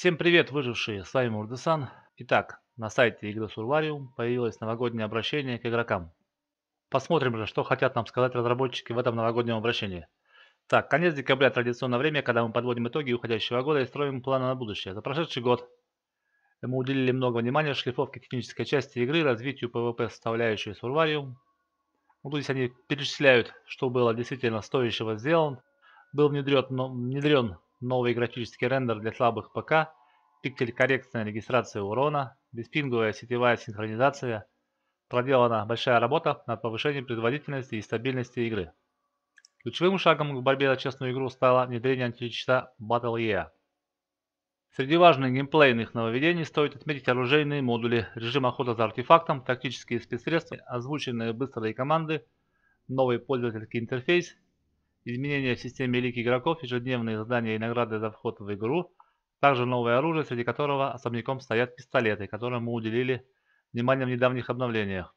Всем привет, выжившие! С вами Мурдесан. Итак, на сайте игры Сурвариум появилось новогоднее обращение к игрокам. Посмотрим же, что хотят нам сказать разработчики в этом новогоднем обращении. Так, конец декабря – традиционное время, когда мы подводим итоги уходящего года и строим планы на будущее. За прошедший год мы уделили много внимания шлифовке технической части игры, развитию PvP-составляющей Сурвариум. Вот здесь они перечисляют, что было действительно стоящего сделано. Был внедрен, внедрен новый графический рендер для слабых ПК, пиксель коррекция регистрации урона, беспинговая сетевая синхронизация. Проделана большая работа над повышением производительности и стабильности игры. Ключевым шагом к борьбе за честную игру стало внедрение Battle Battle.ea. Среди важных геймплейных нововведений стоит отметить оружейные модули, режим охоты за артефактом, тактические спецсредства, озвученные быстрые команды, новый пользовательский интерфейс изменения в системе лик игроков, ежедневные задания и награды за вход в игру, также новое оружие, среди которого особняком стоят пистолеты, которым мы уделили внимание в недавних обновлениях.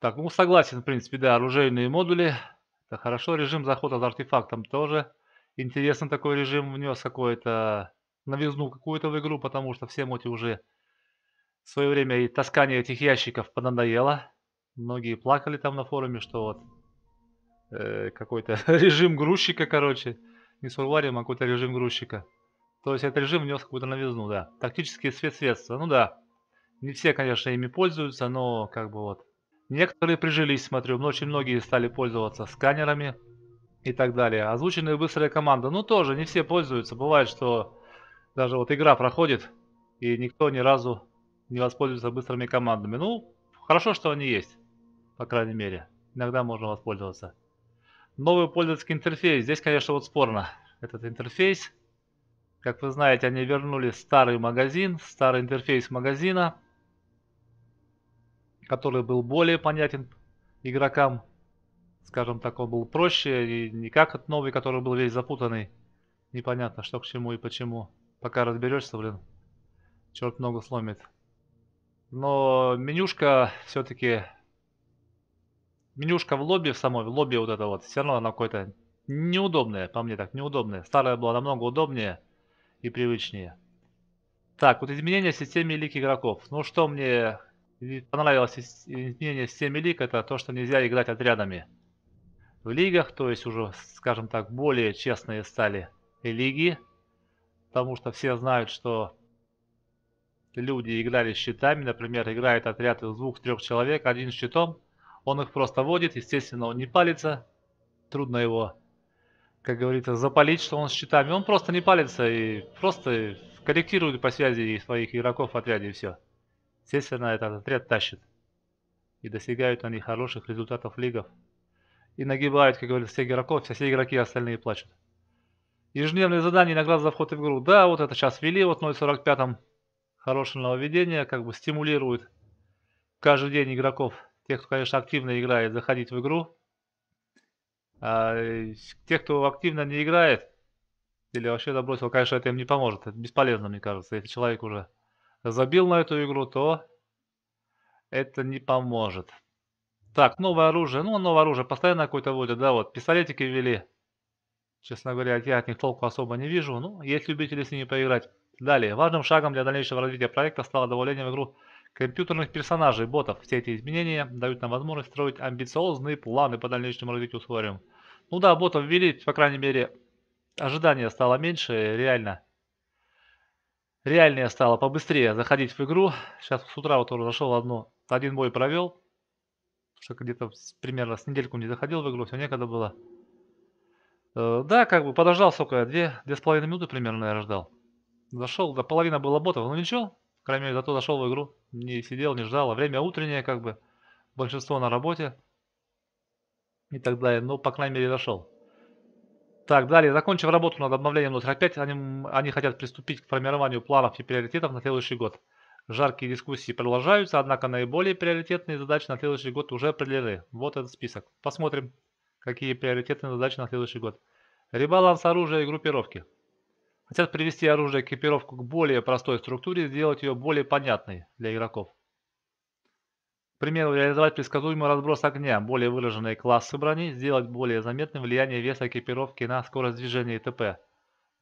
Так, ну согласен, в принципе, да, оружейные модули, это хорошо, режим захода за артефактом тоже. Интересно такой режим внес какой то новизну какую-то в игру, потому что всем эти уже в свое время и таскание этих ящиков понадоело. Многие плакали там на форуме, что вот Э, какой-то режим грузчика, короче. Не с а какой-то режим грузчика. То есть этот режим внес какую-то новизну, да. Тактические спецсредства, ну да. Не все, конечно, ими пользуются, но как бы вот. Некоторые прижились, смотрю, но очень многие стали пользоваться сканерами и так далее. Озвученная быстрая команда, ну тоже не все пользуются. Бывает, что даже вот игра проходит, и никто ни разу не воспользуется быстрыми командами. Ну, хорошо, что они есть, по крайней мере. Иногда можно воспользоваться. Новый пользовательский интерфейс. Здесь, конечно, вот спорно этот интерфейс. Как вы знаете, они вернули старый магазин, старый интерфейс магазина, который был более понятен игрокам. Скажем так, он был проще и не как этот новый, который был весь запутанный. Непонятно, что к чему и почему. Пока разберешься, блин, черт ногу сломит. Но менюшка все-таки менюшка в лобби, в самой в лобби вот это вот, все равно она какое-то неудобное, по мне так, неудобное. Старая была намного удобнее и привычнее. Так, вот изменения в системе лик игроков. Ну что мне понравилось изменение в системе лик, это то, что нельзя играть отрядами в лигах, то есть уже, скажем так, более честные стали лиги, потому что все знают, что люди играли с щитами, например, играет отряд из двух-трех человек, один щитом, он их просто водит, естественно, он не палится. Трудно его, как говорится, запалить, что он с щитами. Он просто не палится и просто корректирует по связи своих игроков в отряде и все. Естественно, этот отряд тащит. И достигают они хороших результатов лигов. И нагибают, как говорится, всех игроков, все, игроки остальные плачут. Ежедневные задания наград за вход в игру. Да, вот это сейчас ввели, вот 0.45 хорошее нововведение, как бы стимулирует каждый день игроков Тех, кто, конечно, активно играет, заходить в игру. А те, кто активно не играет или вообще забросил, конечно, это им не поможет. Это бесполезно, мне кажется. Если человек уже забил на эту игру, то это не поможет. Так, новое оружие. Ну, новое оружие постоянно какое-то вводят, да, вот. Пистолетики ввели. Честно говоря, я от них толку особо не вижу. Ну, есть любители с ними поиграть. Далее. Важным шагом для дальнейшего развития проекта стало добавление в игру компьютерных персонажей, ботов. Все эти изменения дают нам возможность строить амбициозные планы по дальнейшему развитию Squarium. Ну да, ботов ввели, по крайней мере, ожидания стало меньше, реально. Реальнее стало побыстрее заходить в игру. Сейчас с утра вот уже зашел одну, один бой провел. где-то примерно с недельку не заходил в игру, все некогда было. Э, да, как бы подождал сколько, две, две с половиной минуты примерно я ждал. Зашел, до половины было ботов, но ничего, Кроме того, зато зашел в игру, не сидел, не ждал. А время утреннее, как бы, большинство на работе и так далее. Но, ну, по крайней мере, зашел. Так, далее, закончив работу над обновлением 0.5, они, они хотят приступить к формированию планов и приоритетов на следующий год. Жаркие дискуссии продолжаются, однако наиболее приоритетные задачи на следующий год уже определены. Вот этот список. Посмотрим, какие приоритетные задачи на следующий год. Ребаланс оружия и группировки. Хотят привести оружие и экипировку к более простой структуре и сделать ее более понятной для игроков. К примеру, реализовать предсказуемый разброс огня, более выраженные классы брони, сделать более заметным влияние веса экипировки на скорость движения и т.п.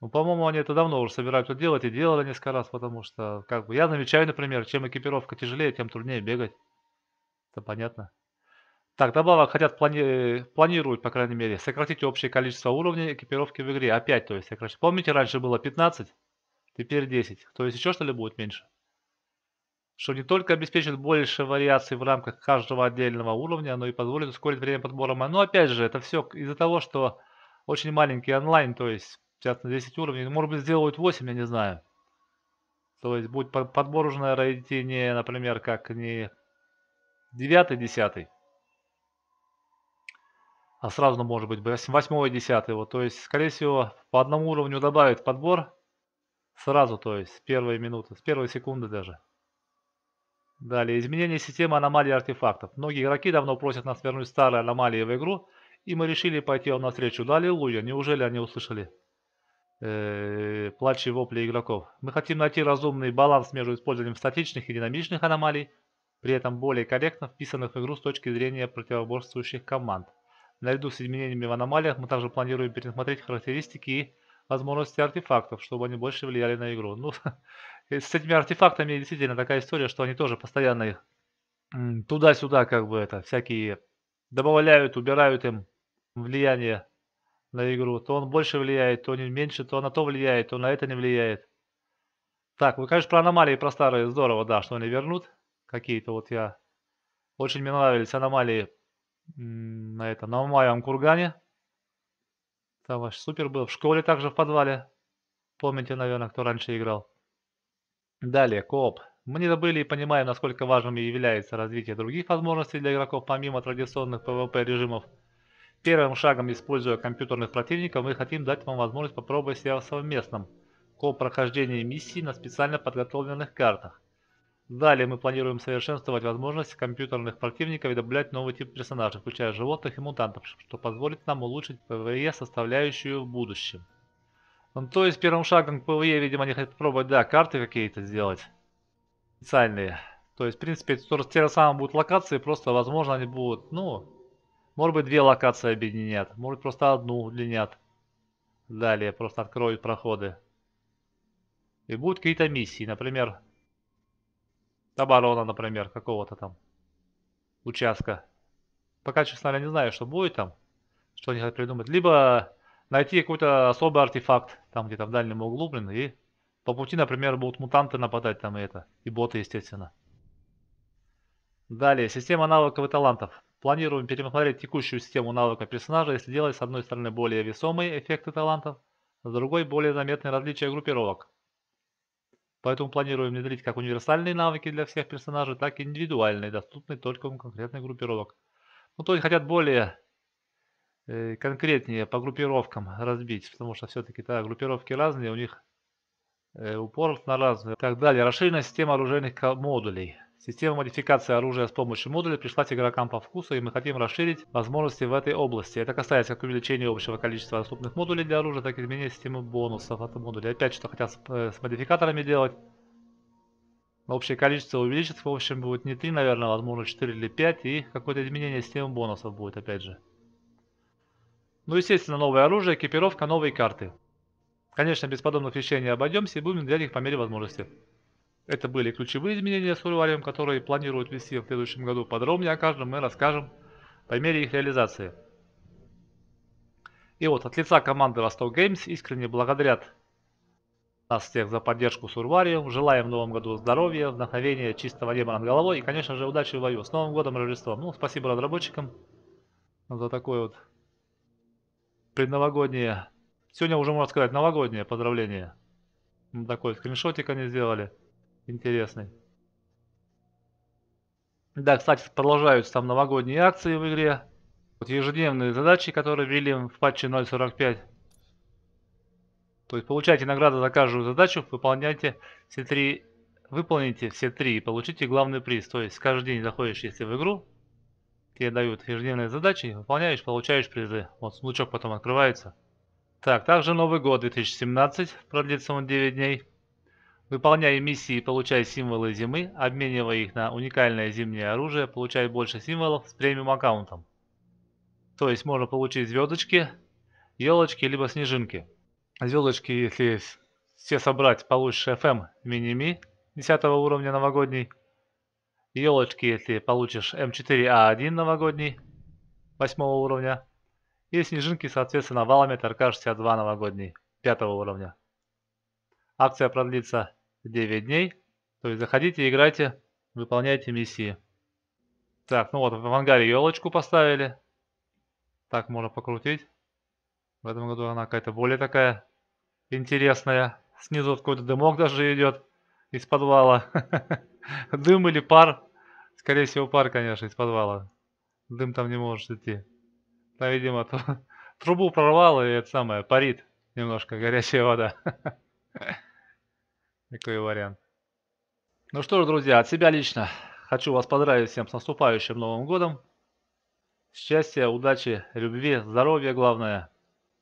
Ну, по-моему, они это давно уже собираются делать и делали несколько раз, потому что, как бы, я замечаю, например, чем экипировка тяжелее, тем труднее бегать. Это понятно. Так, добавок хотят, плани... планируют, по крайней мере, сократить общее количество уровней экипировки в игре. Опять, то есть, сокращать. Помните, раньше было 15, теперь 10. То есть, еще что ли будет меньше? Что не только обеспечит больше вариаций в рамках каждого отдельного уровня, но и позволит ускорить время подбора Но опять же, это все из-за того, что очень маленький онлайн, то есть, сейчас на 10 уровней. Может быть, сделают 8, я не знаю. То есть, будет подбор уже, наверное, идти не, например, как не 9-10 а сразу ну, может быть 8 и 10. Вот, то есть, скорее всего, по одному уровню добавит подбор сразу, то есть, с первой минуты, с первой секунды даже. Далее, изменение системы аномалий артефактов. Многие игроки давно просят нас вернуть старые аномалии в игру, и мы решили пойти вам навстречу. Да, аллилуйя, неужели они услышали э плач и вопли игроков? Мы хотим найти разумный баланс между использованием статичных и динамичных аномалий, при этом более корректно вписанных в игру с точки зрения противоборствующих команд. Наряду с изменениями в аномалиях мы также планируем пересмотреть характеристики и возможности артефактов, чтобы они больше влияли на игру. Ну, э, с этими артефактами действительно такая история, что они тоже постоянно их туда-сюда как бы это, всякие добавляют, убирают им влияние на игру. То он больше влияет, то не меньше, то на то влияет, то на это не влияет. Так, вы, конечно, про аномалии, про старые, здорово, да, что они вернут. Какие-то вот я... Очень мне нравились аномалии на это, на моем кургане. Там вообще супер был. В школе также в подвале. Помните, наверное, кто раньше играл. Далее, КОП. Мы не забыли и понимаем, насколько важным является развитие других возможностей для игроков помимо традиционных PvP режимов. Первым шагом, используя компьютерных противников, мы хотим дать вам возможность попробовать себя в совместном КОП прохождении миссий на специально подготовленных картах. Далее мы планируем совершенствовать возможности компьютерных противников и добавлять новый тип персонажей, включая животных и мутантов, что позволит нам улучшить ПВЕ составляющую в будущем. Ну, то есть первым шагом к ПВЕ, видимо, они хотят пробовать, да, карты какие-то сделать. Специальные. То есть, в принципе, те же самые будут локации, просто, возможно, они будут, ну, может быть, две локации объединят, может просто одну удлинят. Далее просто откроют проходы. И будут какие-то миссии, например, оборона, например, какого-то там участка. Пока, честно говоря, не знаю, что будет там, что они хотят придумать. Либо найти какой-то особый артефакт там где-то в дальнем углу, блин, и по пути, например, будут мутанты нападать там и это, и боты, естественно. Далее, система навыков и талантов. Планируем пересмотреть текущую систему навыка персонажа и сделать с одной стороны более весомые эффекты талантов, с другой более заметные различия группировок. Поэтому планируем внедрить как универсальные навыки для всех персонажей, так и индивидуальные, доступные только у конкретных группировок. Ну, то есть хотят более э, конкретнее по группировкам разбить, потому что все-таки да, группировки разные, у них э, упор на разные. Так далее. Расширенная система оружейных модулей. Система модификации оружия с помощью модуля пришлась игрокам по вкусу, и мы хотим расширить возможности в этой области. Это касается как увеличения общего количества доступных модулей для оружия, так и изменения системы бонусов от модулей. Опять что хотят с, э, с модификаторами делать. Общее количество увеличится, в общем, будет не 3, наверное, возможно 4 или 5, и какое-то изменение системы бонусов будет, опять же. Ну, естественно, новое оружие, экипировка, новые карты. Конечно, без подобных вещей не обойдемся и будем взять их по мере возможности. Это были ключевые изменения с Урварием, которые планируют ввести в следующем году. Подробнее о каждом мы расскажем по мере их реализации. И вот от лица команды Ростов Games искренне благодарят нас всех за поддержку с Урварием. Желаем в новом году здоровья, вдохновения, чистого неба над головой и, конечно же, удачи в бою. С Новым годом, Рождеством. Ну, спасибо разработчикам за такое вот предновогоднее, сегодня уже можно сказать новогоднее поздравление. Такой скриншотик они сделали интересный. Да, кстати, продолжаются там новогодние акции в игре. Вот ежедневные задачи, которые ввели в патче 0.45. То есть получайте награду за каждую задачу, выполняйте все три, выполните все три и получите главный приз. То есть каждый день заходишь, если в игру, тебе дают ежедневные задачи, выполняешь, получаешь призы. Вот сундучок потом открывается. Так, также Новый год 2017, продлится он 9 дней. Выполняя миссии получая символы зимы», обменивая их на уникальное зимнее оружие, получай больше символов с премиум аккаунтом. То есть можно получить звездочки, елочки, либо снежинки. Звездочки, если все собрать, получишь FM эм миними 10 уровня новогодний. Елочки, если получишь М4А1 эм новогодний 8 уровня. И снежинки, соответственно, валами Таркар 62 новогодний 5 уровня. Акция продлится 9 дней. То есть заходите, играйте, выполняйте миссии. Так, ну вот в ангаре елочку поставили. Так можно покрутить. В этом году она какая-то более такая интересная. Снизу какой-то дымок даже идет из подвала. Дым или пар. Скорее всего пар, конечно, из подвала. Дым там не может идти. Там, видимо, трубу прорвало и это самое, парит немножко горячая вода. Такой вариант. Ну что ж, друзья, от себя лично хочу вас поздравить всем с наступающим Новым Годом. Счастья, удачи, любви, здоровья главное.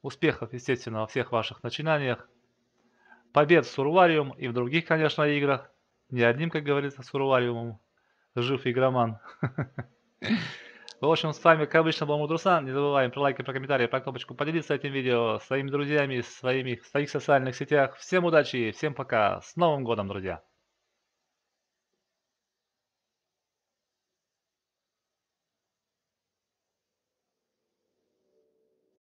Успехов, естественно, во всех ваших начинаниях. Побед с Сурвариум и в других, конечно, играх. Не одним, как говорится, Сурвариумом. Жив игроман. В общем, с вами, как обычно, был Мудрусан. Не забываем про лайки, про комментарии, про кнопочку поделиться этим видео с своими друзьями, своими, в своих социальных сетях. Всем удачи, всем пока. С Новым годом, друзья!